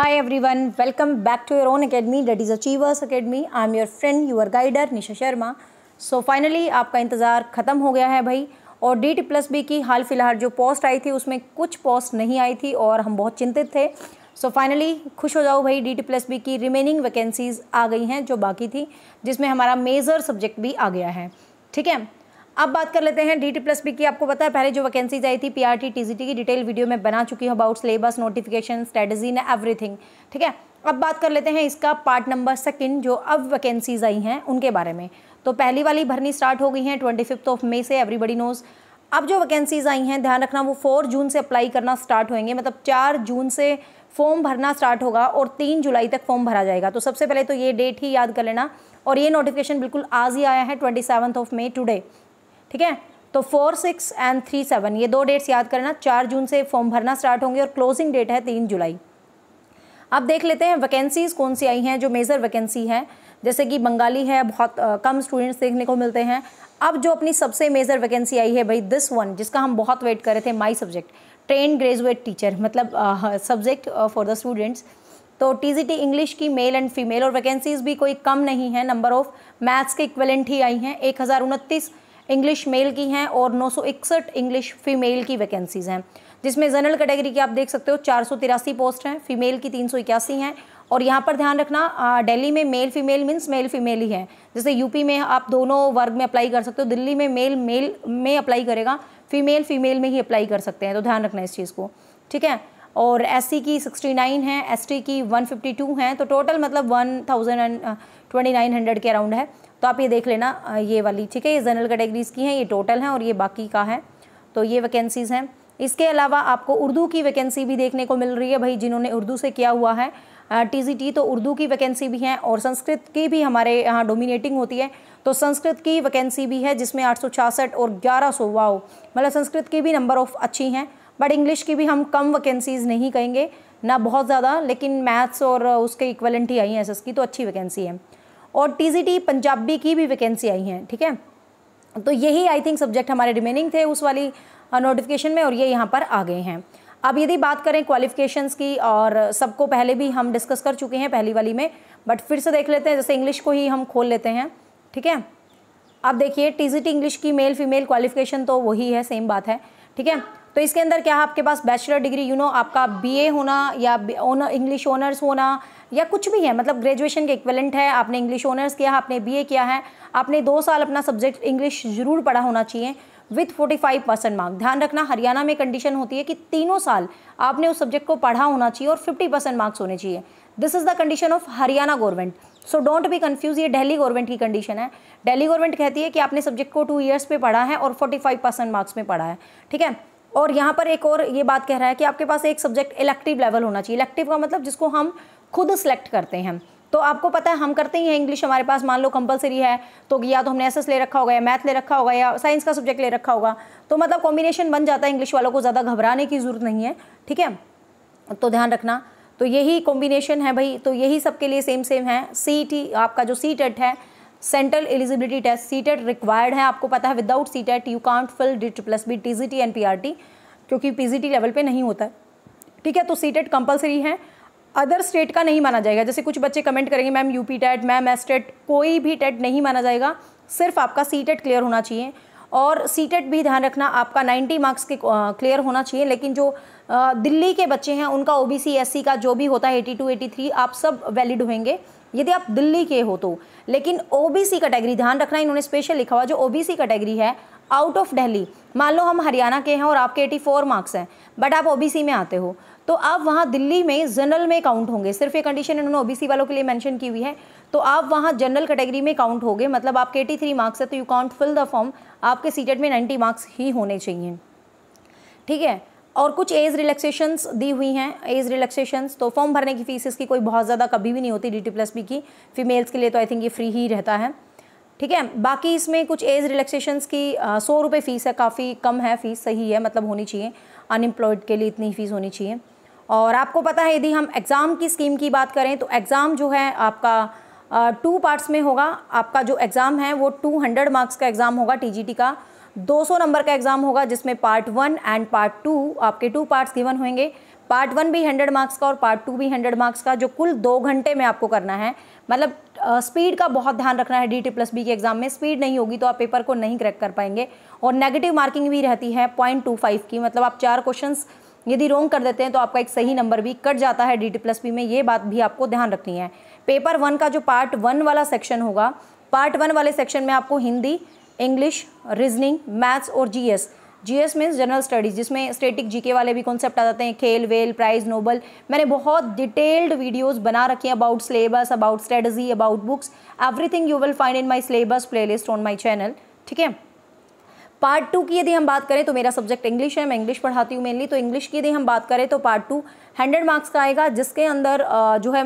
high everyone welcome back to your own academy that is achievers academy I am your friend your guider Nisha Sharma so finally आपका इंतज़ार ख़त्म हो गया है भाई और डी टी प्लस बी की हाल फिलहाल जो पोस्ट आई थी उसमें कुछ पोस्ट नहीं आई थी और हम बहुत चिंतित थे सो so फाइनली खुश हो जाओ भाई डी टी प्लस बी की रिमेनिंग वैकेंसीज़ आ गई हैं जो बाकी थी जिसमें हमारा मेजर सब्जेक्ट भी आ गया है ठीक है अब बात कर लेते हैं डी टी प्लस बी की आपको पता है पहले जो वैकेंसीज आई थी P R T T T की डिटेल वीडियो में बना चुकी हूँ about syllabus notification strategy and everything ठीक है अब बात कर लेते हैं इसका पार्ट नंबर सेकंड जो अब वैकेंसीज आई हैं उनके बारे में तो पहली वाली भरनी स्टार्ट हो गई हैं ट्वेंटी फिफ्थ ऑफ मे से एवरीबडी नोज़ अब जो वैकेंसीज आई हैं ध्यान रखना वो फोर जून से अप्लाई करना स्टार्ट होंगे मतलब चार जून से फॉर्म भरना स्टार्ट होगा और तीन जुलाई तक फॉर्म भरा जाएगा तो सबसे पहले तो ये डेट ही याद कर लेना और ये नोटिफिकेशन बिल्कुल आज ही आया है twenty seventh of May today ठीक है तो four six and three seven ये दो डेट्स याद करना चार जून से फॉर्म भरना स्टार्ट होंगे और क्लोजिंग डेट है तीन जुलाई अब देख लेते हैं वैकेंसीज़ कौन सी आई हैं जो मेजर वैकेंसी है जैसे कि बंगाली है बहुत आ, कम स्टूडेंट्स देखने को मिलते हैं अब जो अपनी सबसे मेजर वैकेंसी आई है भाई दिस वन जिसका हम बहुत वेट कर रहे थे my subject train graduate teacher मतलब सब्जेक्ट फॉर द स्टूडेंट्स तो टी जी टी इंग्लिश की मेल एंड फीमेल और वैकेंसीज़ भी कोई कम नहीं है नंबर ऑफ़ मैथ्स के इक्वलेंट ही आई हैं एक हज़ार उनतीस इंग्लिश मेल की हैं और नौ इंग्लिश फीमेल की वैकेंसीज़ हैं जिसमें जनरल कैटेगरी की आप देख सकते हो चार पोस्ट हैं फीमेल की तीन हैं और यहाँ पर ध्यान रखना दिल्ली में male female means male female ही है जैसे यूपी में आप दोनों वर्ग में अप्लाई कर सकते हो दिल्ली में मेल मेल में अप्लाई करेगा फीमेल फीमेल में ही अप्लाई कर सकते हैं तो ध्यान रखना इस चीज़ को ठीक है और एस की 69 है एस की 152 हैं तो टोटल मतलब हंड्रेड के अराउंड है तो आप ये देख लेना ये वाली ठीक है ये जनरल कैटेगरीज़ की हैं ये टोटल हैं और ये बाकी का है तो ये वैकेंसीज़ हैं इसके अलावा आपको उर्दू की वैकेंसी भी देखने को मिल रही है भाई जिन्होंने उर्दू से किया हुआ है टी तो उर्दू की वैकेंसी भी हैं और संस्कृत की भी हमारे यहाँ डोमिनेटिंग होती है तो संस्कृत की वैकेंसी भी है जिसमें आठ और ग्यारह सौ वाओ मतलब संस्कृत की भी नंबर ऑफ़ अच्छी हैं बट इंग्लिश की भी हम कम वैकेंसीज़ नहीं कहेंगे ना बहुत ज़्यादा लेकिन मैथ्स और उसके इक्वलेंट ही आई हैं एस की तो अच्छी वैकेंसी है और टी पंजाबी की भी वैकेंसी आई हैं ठीक है तो यही आई थिंक सब्जेक्ट हमारे रिमेनिंग थे उस वाली नोटिफिकेशन में और ये यहाँ पर आ गए हैं अब यदि बात करें क्वालिफिकेशंस की और सबको पहले भी हम डिस्कस कर चुके हैं पहली वाली में बट फिर से देख लेते हैं जैसे इंग्लिश को ही हम खोल लेते हैं ठीक है अब देखिए टी इंग्लिश की मेल फीमेल क्वालिफिकेशन तो वही है सेम बात है ठीक है तो इसके अंदर क्या है आपके पास बैचलर डिग्री यू नो आपका बीए होना या ओनर इंग्लिश ओनर्स होना या कुछ भी है मतलब ग्रेजुएशन के इक्वलेंट है आपने इंग्लिश ओनर्स किया आपने बीए किया है आपने दो साल अपना सब्जेक्ट इंग्लिश ज़रूर पढ़ा होना चाहिए विथ 45 परसेंट मार्क ध्यान रखना हरियाणा में कंडीशन होती है कि तीनों साल आपने उस सब्जेक्ट को पढ़ा होना चाहिए और 50 परसेंट मार्क्स होने चाहिए this is the condition of Haryana government so don't be confuse ये डेली गवर्नमेंट की कंडीशन है डेली गवर्नमेंट कहती है कि आपने सब्जेक्ट को टू ईयर्स पे पढ़ा है और 45 परसेंट मार्क्स में पढ़ा है ठीक है और यहाँ पर एक और ये बात कह रहा है कि आपके पास एक सब्जेक्ट इलेक्टिव लेवल होना चाहिए इलेक्टिव का मतलब जिसको हम खुद सेलेक्ट करते हैं तो आपको पता है हम करते ही हैं इंग्लिश हमारे पास मान लो कंपलसरी है तो या तो हमने एस ले रखा होगा या मैथ ले रखा होगा या साइंस का सब्जेक्ट ले रखा होगा तो मतलब कॉम्बिनेशन बन जाता है इंग्लिश वालों को ज़्यादा घबराने की ज़रूरत नहीं है ठीक है तो ध्यान रखना तो यही कॉम्बिनेशन है भाई तो यही सबके लिए सेम सेम है सी e आपका जो सी टेट e e है central eligibility test CTET required है आपको पता है without CTET you can't fill D plus B T G T and P R T क्योंकि पी जी टी लेवल पर नहीं होता है ठीक है तो सीटेट कंपलसरी है अदर स्टेट का नहीं माना जाएगा जैसे कुछ बच्चे कमेंट करेंगे ma'am UP TET ma'am S TET कोई भी टेट नहीं माना जाएगा सिर्फ आपका सी टेट क्लियर होना चाहिए और सी टेट भी ध्यान रखना आपका 90 मार्क्स के क्लियर होना चाहिए लेकिन जो दिल्ली के बच्चे हैं उनका O B C S C का जो भी होता है एटी टू एटी थ्री आप सब वैलिड होंगे यदि आप दिल्ली के हो तो लेकिन ओबीसी कैटेगरी ध्यान रखना इन्होंने स्पेशल लिखा हुआ जो ओबीसी कैटेगरी है आउट ऑफ दिल्ली मान लो हम हरियाणा के हैं और आपके 84 मार्क्स हैं बट आप ओबीसी में आते हो तो आप वहाँ दिल्ली में जनरल में काउंट होंगे सिर्फ ये कंडीशन इन्होंने ओबीसी वालों के लिए मेंशन की हुई है तो आप वहाँ जनरल कैटेगरी में काउंट होगे मतलब आपके एटी थ्री मार्क्स है तो you can't fill the form आपके सीटेट में नाइन्टी मार्क्स ही होने चाहिए ठीक है और कुछ एज रिलैक्सेशंस दी हुई हैं एज रिलैक्सेशंस तो फॉर्म भरने की फीस इसकी कोई बहुत ज़्यादा कभी भी नहीं होती डी टी प्लस बी की फीमेल्स के लिए तो आई थिंक ये फ्री ही रहता है ठीक है बाकी इसमें कुछ एज रिलैक्सेशंस की सौ रुपये फ़ीस है काफ़ी कम है फ़ीस सही है मतलब होनी चाहिए अनएम्प्लॉयड के लिए इतनी फ़ीस होनी चाहिए और आपको पता है यदि हम एग्ज़ाम की स्कीम की बात करें तो एग्ज़ाम जो है आपका टू पार्ट्स में होगा आपका जो एग्ज़ाम है वो टू हंड्रेड मार्क्स का एग्ज़ाम होगा टी का 200 नंबर का एग्ज़ाम होगा जिसमें part one and part two आपके टू पार्ट्स गिवन होंगे पार्ट वन भी हंड्रेड मार्क्स का और पार्ट टू भी हंड्रेड मार्क्स का जो कुल दो घंटे में आपको करना है मतलब स्पीड का बहुत ध्यान रखना है डी टी प्लस बी के एग्जाम में स्पीड नहीं होगी तो आप पेपर को नहीं क्रैक कर पाएंगे और नेगेटिव मार्किंग भी रहती है पॉइंट टू फाइव की मतलब आप चार क्वेश्चन यदि रोंग कर देते हैं तो आपका एक सही नंबर भी कट जाता है डी टी प्लस बी में ये बात भी आपको ध्यान रखनी है पेपर वन का जो पार्ट वन वाला सेक्शन होगा पार्ट वन वाले सेक्शन में आपको हिंदी इंग्लिश रीजनिंग मैथ्स और GS GS means general studies जिसमें स्टेटिक जीके वाले भी कॉन्सेप्ट आ जाते हैं खेल वेल प्राइज नोबल मैंने बहुत डिटेल्ड वीडियोस बना रखे हैं about syllabus about strategy about books everything you will find in my syllabus playlist on my channel ठीक है पार्ट टू की यदि हम बात करें तो मेरा सब्जेक्ट इंग्लिश है मैं इंग्लिश पढ़ाती हूँ मेनली तो इंग्लिश की यदि हम बात करें तो पार्ट टू हंड्रेड मार्क्स का आएगा जिसके अंदर जो है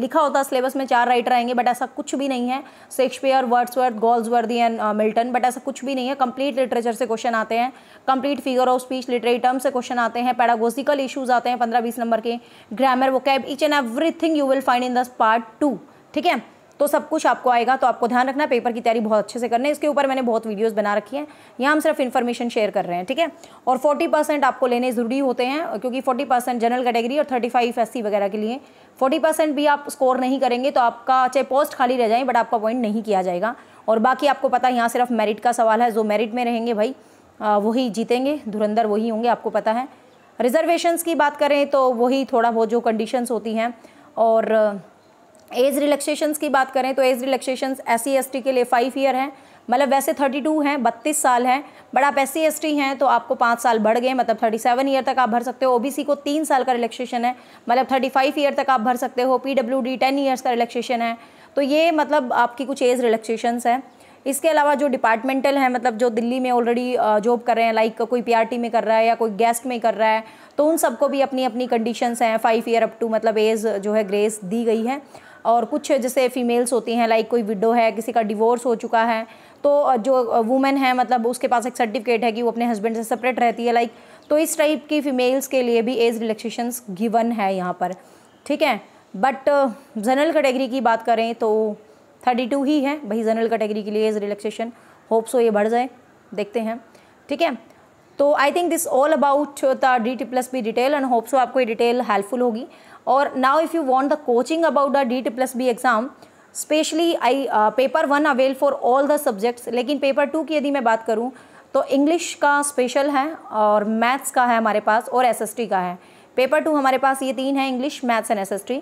लिखा होता है सिलेबस में चार राइटर आएंगे बट ऐसा कुछ भी नहीं है Shakespeare Wordsworth Galsworthy and Milton but ऐसा कुछ भी नहीं है कंप्लीट लिटरेचर से क्वेश्चन आते हैं complete figure of speech literary term से क्वेश्चन आते हैं पैडागोजिकल इशूज आते हैं पंद्रह बीस नंबर के ग्रामर वो कैब each and every you will find in this part to ठीक है तो सब कुछ आपको आएगा तो आपको ध्यान रखना पेपर की तैयारी बहुत अच्छे से करना है इसके ऊपर मैंने बहुत वीडियोस बना रखी हैं यहाँ हम सिर्फ इन्फॉर्मेशन शेयर कर रहे हैं ठीक है और 40 परसेंट आपको लेने ज़रूरी होते हैं क्योंकि 40 परसेंट जनरल कैटेगरी और 35 फाइव वगैरह के लिए 40 परसेंट भी आप स्कोर नहीं करेंगे तो आपका चाहे पोस्ट खाली रह जाए बट आपका अपॉइंट नहीं किया जाएगा और बाकी आपको पता है यहाँ सिर्फ मेरिट का सवाल है जो मेरिट में रहेंगे भाई वही जीतेंगे धुरंधर वही होंगे आपको पता है रिजर्वेशन की बात करें तो वही थोड़ा बहुत जो कंडीशन होती हैं और एज रिलैक्सेशंस की बात करें तो एज रिलैक्सेशंस एस सी के लिए फ़ाइव ईयर हैं मतलब वैसे थर्टी टू हैं बत्तीस साल हैं बट आप एस सी e हैं तो आपको पाँच साल बढ़ गए मतलब थर्टी सेवन ईयर तक आप भर सकते हो ओबीसी को तीन साल का रिलैक्सेशन है मतलब थर्टी फाइव ईयर तक आप भर सकते हो पीडब्ल्यूडी टेन ईयर्स का रिलैक्सेशन है तो ये मतलब आपकी कुछ एज रिलैक्सेशंस है इसके अलावा जो डिपार्टमेंटल हैं मतलब जो दिल्ली में ऑलरेडी जॉब कर रहे हैं लाइक कोई पी में कर रहा है या कोई गेस्ट में कर रहा है तो उन सबको भी अपनी अपनी कंडीशंस हैं फाइव ईयर अप टू मतलब एज जो है ग्रेस दी गई है और कुछ जैसे फ़ीमेल्स होती हैं लाइक कोई विडो है किसी का डिवोर्स हो चुका है तो जो वुमेन है मतलब उसके पास एक सर्टिफिकेट है कि वो अपने हस्बैंड से सेपरेट रहती है लाइक तो इस टाइप की फ़ीमेल्स के लिए भी एज रिलेक्सेशन गिवन है यहाँ पर ठीक है बट जनरल कैटेगरी की बात करें तो थर्टी टू ही है भाई जनरल कैटेगरी के लिए एज रिलेक्सेशन होप सो ये बढ़ जाए देखते हैं ठीक है तो I think this all about the D T plus B detail and hope so आपको ये डिटेल हेल्पफुल होगी और now if you want the coaching about the D T plus B exam specially I paper one avail for all the subjects लेकिन paper two की यदि मैं बात करूँ तो इंग्लिश का स्पेशल है और मैथ्स का है हमारे पास और टी का है पेपर टू हमारे पास ये तीन है English maths and T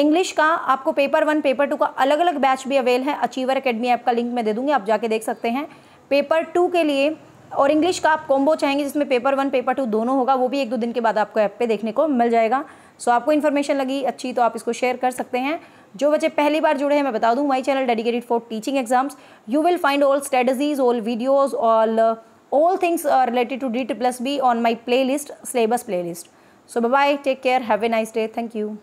English का आपको पेपर वन पेपर टू का अलग अलग बैच भी अवेल है अचीवर अकेडमी ऐप का लिंक मैं दे दूँगी आप जाके देख सकते हैं पेपर टू के लिए और इंग्लिश का आप कॉम्बो चाहेंगे जिसमें पेपर वन पेपर टू दोनों होगा वो भी एक दो दिन के बाद आपको ऐप पे देखने को मिल जाएगा सो आपको इन्फॉर्मेशन लगी अच्छी तो आप इसको शेयर कर सकते हैं जो बच्चे पहली बार जुड़े हैं मैं बता दूं my channel dedicated for teaching exams you will find all strategies all videos all all things related to D plus B on my playlist syllabus playlist so bye take care have a nice day thank you